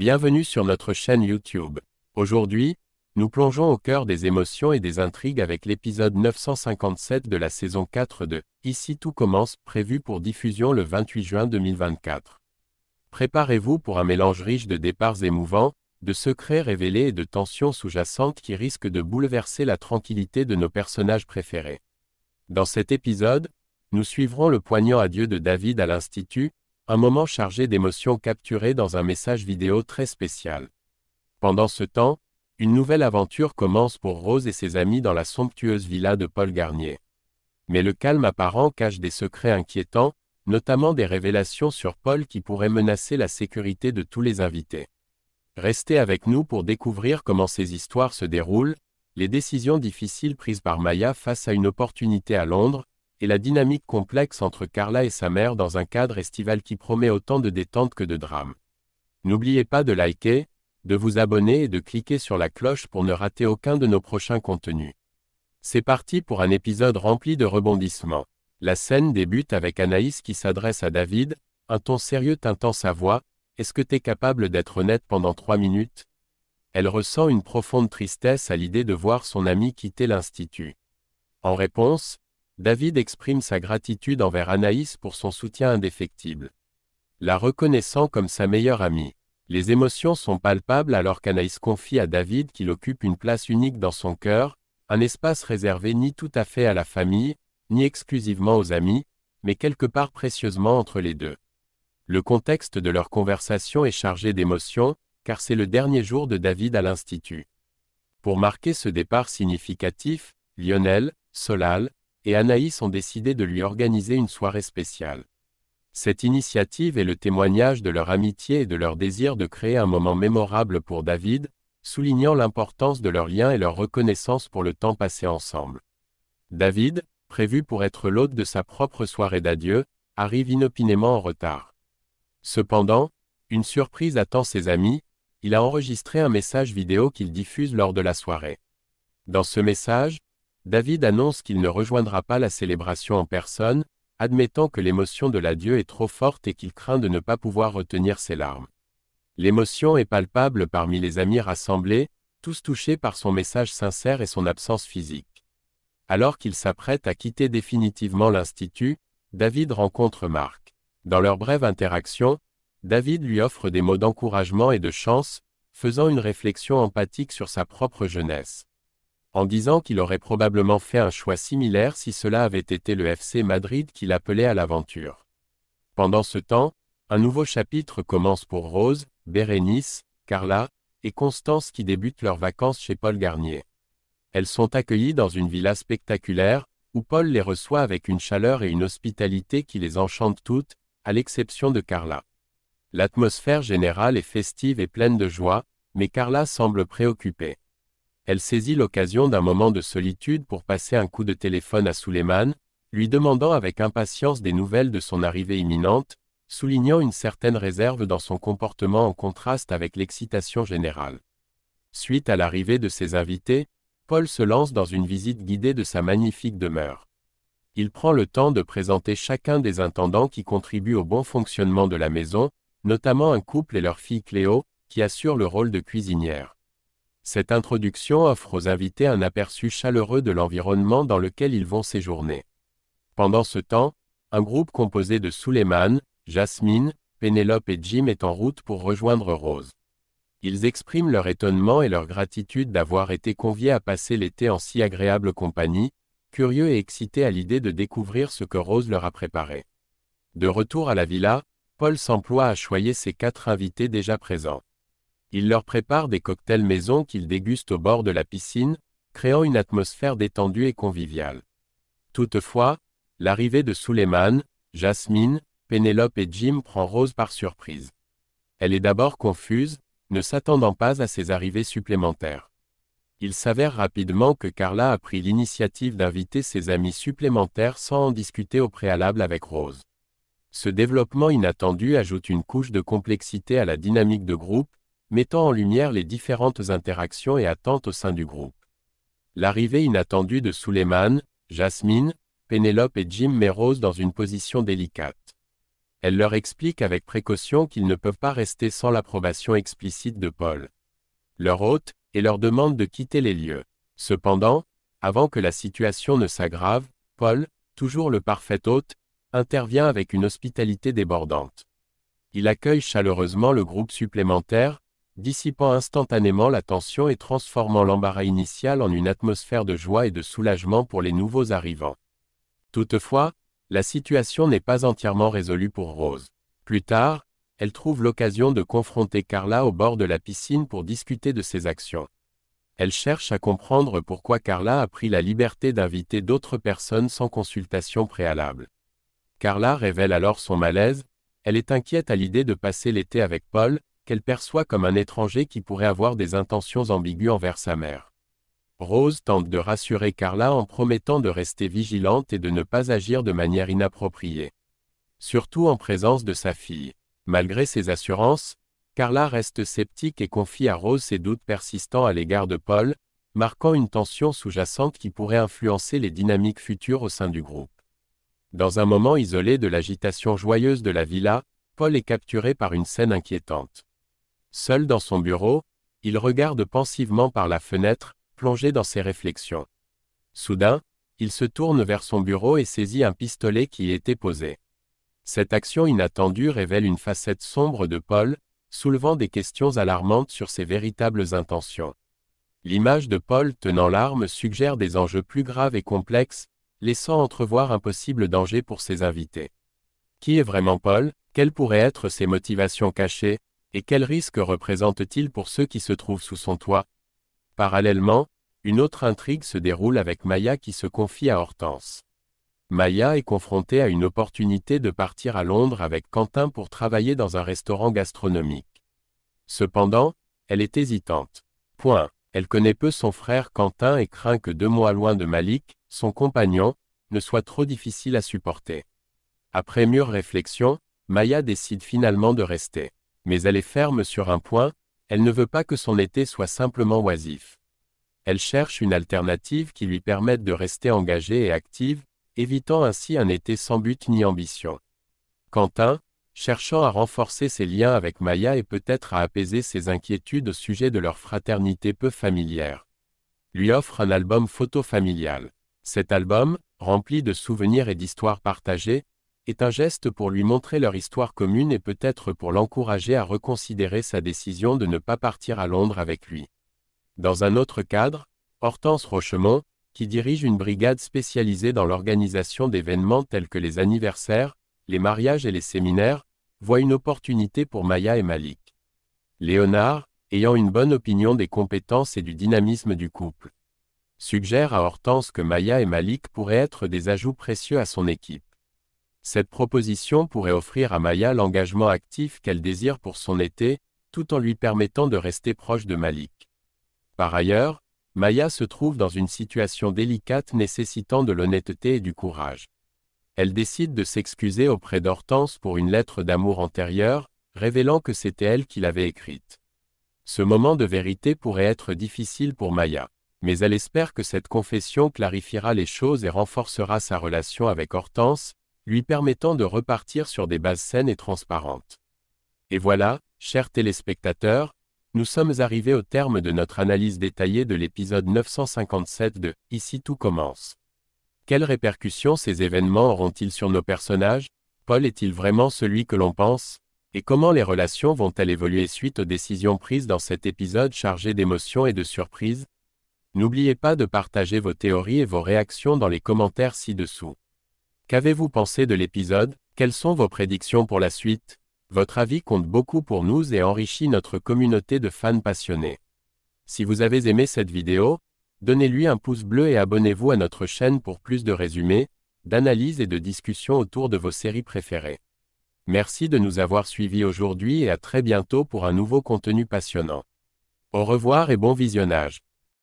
Bienvenue sur notre chaîne YouTube. Aujourd'hui, nous plongeons au cœur des émotions et des intrigues avec l'épisode 957 de la saison 4 de Ici tout commence, prévu pour diffusion le 28 juin 2024. Préparez-vous pour un mélange riche de départs émouvants, de secrets révélés et de tensions sous-jacentes qui risquent de bouleverser la tranquillité de nos personnages préférés. Dans cet épisode, nous suivrons le poignant adieu de David à l'Institut, un moment chargé d'émotions capturées dans un message vidéo très spécial. Pendant ce temps, une nouvelle aventure commence pour Rose et ses amis dans la somptueuse villa de Paul Garnier. Mais le calme apparent cache des secrets inquiétants, notamment des révélations sur Paul qui pourraient menacer la sécurité de tous les invités. Restez avec nous pour découvrir comment ces histoires se déroulent, les décisions difficiles prises par Maya face à une opportunité à Londres, et la dynamique complexe entre Carla et sa mère dans un cadre estival qui promet autant de détente que de drame. N'oubliez pas de liker, de vous abonner et de cliquer sur la cloche pour ne rater aucun de nos prochains contenus. C'est parti pour un épisode rempli de rebondissements. La scène débute avec Anaïs qui s'adresse à David, un ton sérieux tintant sa voix, Est-ce que t'es capable d'être honnête pendant trois minutes Elle ressent une profonde tristesse à l'idée de voir son ami quitter l'Institut. En réponse, David exprime sa gratitude envers Anaïs pour son soutien indéfectible. La reconnaissant comme sa meilleure amie. Les émotions sont palpables alors qu'Anaïs confie à David qu'il occupe une place unique dans son cœur, un espace réservé ni tout à fait à la famille, ni exclusivement aux amis, mais quelque part précieusement entre les deux. Le contexte de leur conversation est chargé d'émotions, car c'est le dernier jour de David à l'Institut. Pour marquer ce départ significatif, Lionel, Solal, et Anaïs ont décidé de lui organiser une soirée spéciale. Cette initiative est le témoignage de leur amitié et de leur désir de créer un moment mémorable pour David, soulignant l'importance de leur lien et leur reconnaissance pour le temps passé ensemble. David, prévu pour être l'hôte de sa propre soirée d'adieu, arrive inopinément en retard. Cependant, une surprise attend ses amis, il a enregistré un message vidéo qu'il diffuse lors de la soirée. Dans ce message, David annonce qu'il ne rejoindra pas la célébration en personne, admettant que l'émotion de l'adieu est trop forte et qu'il craint de ne pas pouvoir retenir ses larmes. L'émotion est palpable parmi les amis rassemblés, tous touchés par son message sincère et son absence physique. Alors qu'il s'apprête à quitter définitivement l'Institut, David rencontre Marc. Dans leur brève interaction, David lui offre des mots d'encouragement et de chance, faisant une réflexion empathique sur sa propre jeunesse en disant qu'il aurait probablement fait un choix similaire si cela avait été le FC Madrid qui l'appelait à l'aventure. Pendant ce temps, un nouveau chapitre commence pour Rose, Bérénice, Carla et Constance qui débutent leurs vacances chez Paul Garnier. Elles sont accueillies dans une villa spectaculaire, où Paul les reçoit avec une chaleur et une hospitalité qui les enchantent toutes, à l'exception de Carla. L'atmosphère générale est festive et pleine de joie, mais Carla semble préoccupée elle saisit l'occasion d'un moment de solitude pour passer un coup de téléphone à Souleiman, lui demandant avec impatience des nouvelles de son arrivée imminente, soulignant une certaine réserve dans son comportement en contraste avec l'excitation générale. Suite à l'arrivée de ses invités, Paul se lance dans une visite guidée de sa magnifique demeure. Il prend le temps de présenter chacun des intendants qui contribuent au bon fonctionnement de la maison, notamment un couple et leur fille Cléo, qui assurent le rôle de cuisinière. Cette introduction offre aux invités un aperçu chaleureux de l'environnement dans lequel ils vont séjourner. Pendant ce temps, un groupe composé de Suleiman, Jasmine, Pénélope et Jim est en route pour rejoindre Rose. Ils expriment leur étonnement et leur gratitude d'avoir été conviés à passer l'été en si agréable compagnie, curieux et excités à l'idée de découvrir ce que Rose leur a préparé. De retour à la villa, Paul s'emploie à choyer ses quatre invités déjà présents. Il leur prépare des cocktails maison qu'ils dégustent au bord de la piscine, créant une atmosphère détendue et conviviale. Toutefois, l'arrivée de Suleiman, Jasmine, Pénélope et Jim prend Rose par surprise. Elle est d'abord confuse, ne s'attendant pas à ces arrivées supplémentaires. Il s'avère rapidement que Carla a pris l'initiative d'inviter ses amis supplémentaires sans en discuter au préalable avec Rose. Ce développement inattendu ajoute une couche de complexité à la dynamique de groupe, mettant en lumière les différentes interactions et attentes au sein du groupe. L'arrivée inattendue de Suleiman, Jasmine, Pénélope et Jim met Rose dans une position délicate. Elle leur explique avec précaution qu'ils ne peuvent pas rester sans l'approbation explicite de Paul. Leur hôte, et leur demande de quitter les lieux. Cependant, avant que la situation ne s'aggrave, Paul, toujours le parfait hôte, intervient avec une hospitalité débordante. Il accueille chaleureusement le groupe supplémentaire, dissipant instantanément la tension et transformant l'embarras initial en une atmosphère de joie et de soulagement pour les nouveaux arrivants. Toutefois, la situation n'est pas entièrement résolue pour Rose. Plus tard, elle trouve l'occasion de confronter Carla au bord de la piscine pour discuter de ses actions. Elle cherche à comprendre pourquoi Carla a pris la liberté d'inviter d'autres personnes sans consultation préalable. Carla révèle alors son malaise, elle est inquiète à l'idée de passer l'été avec Paul, qu'elle perçoit comme un étranger qui pourrait avoir des intentions ambiguës envers sa mère. Rose tente de rassurer Carla en promettant de rester vigilante et de ne pas agir de manière inappropriée. Surtout en présence de sa fille. Malgré ses assurances, Carla reste sceptique et confie à Rose ses doutes persistants à l'égard de Paul, marquant une tension sous-jacente qui pourrait influencer les dynamiques futures au sein du groupe. Dans un moment isolé de l'agitation joyeuse de la villa, Paul est capturé par une scène inquiétante. Seul dans son bureau, il regarde pensivement par la fenêtre, plongé dans ses réflexions. Soudain, il se tourne vers son bureau et saisit un pistolet qui y était posé. Cette action inattendue révèle une facette sombre de Paul, soulevant des questions alarmantes sur ses véritables intentions. L'image de Paul tenant l'arme suggère des enjeux plus graves et complexes, laissant entrevoir un possible danger pour ses invités. Qui est vraiment Paul Quelles pourraient être ses motivations cachées et quel risque représente-t-il pour ceux qui se trouvent sous son toit Parallèlement, une autre intrigue se déroule avec Maya qui se confie à Hortense. Maya est confrontée à une opportunité de partir à Londres avec Quentin pour travailler dans un restaurant gastronomique. Cependant, elle est hésitante. Point. Elle connaît peu son frère Quentin et craint que deux mois loin de Malik, son compagnon, ne soit trop difficile à supporter. Après mûre réflexion, Maya décide finalement de rester. Mais elle est ferme sur un point, elle ne veut pas que son été soit simplement oisif. Elle cherche une alternative qui lui permette de rester engagée et active, évitant ainsi un été sans but ni ambition. Quentin, cherchant à renforcer ses liens avec Maya et peut-être à apaiser ses inquiétudes au sujet de leur fraternité peu familière, lui offre un album photo familial. Cet album, rempli de souvenirs et d'histoires partagées, est un geste pour lui montrer leur histoire commune et peut-être pour l'encourager à reconsidérer sa décision de ne pas partir à Londres avec lui. Dans un autre cadre, Hortense Rochemont, qui dirige une brigade spécialisée dans l'organisation d'événements tels que les anniversaires, les mariages et les séminaires, voit une opportunité pour Maya et Malik. Léonard, ayant une bonne opinion des compétences et du dynamisme du couple, suggère à Hortense que Maya et Malik pourraient être des ajouts précieux à son équipe. Cette proposition pourrait offrir à Maya l'engagement actif qu'elle désire pour son été, tout en lui permettant de rester proche de Malik. Par ailleurs, Maya se trouve dans une situation délicate nécessitant de l'honnêteté et du courage. Elle décide de s'excuser auprès d'Hortense pour une lettre d'amour antérieure, révélant que c'était elle qui l'avait écrite. Ce moment de vérité pourrait être difficile pour Maya, mais elle espère que cette confession clarifiera les choses et renforcera sa relation avec Hortense, lui permettant de repartir sur des bases saines et transparentes. Et voilà, chers téléspectateurs, nous sommes arrivés au terme de notre analyse détaillée de l'épisode 957 de Ici tout commence. Quelles répercussions ces événements auront-ils sur nos personnages Paul est-il vraiment celui que l'on pense Et comment les relations vont-elles évoluer suite aux décisions prises dans cet épisode chargé d'émotions et de surprises N'oubliez pas de partager vos théories et vos réactions dans les commentaires ci-dessous. Qu'avez-vous pensé de l'épisode Quelles sont vos prédictions pour la suite Votre avis compte beaucoup pour nous et enrichit notre communauté de fans passionnés. Si vous avez aimé cette vidéo, donnez-lui un pouce bleu et abonnez-vous à notre chaîne pour plus de résumés, d'analyses et de discussions autour de vos séries préférées. Merci de nous avoir suivis aujourd'hui et à très bientôt pour un nouveau contenu passionnant. Au revoir et bon visionnage.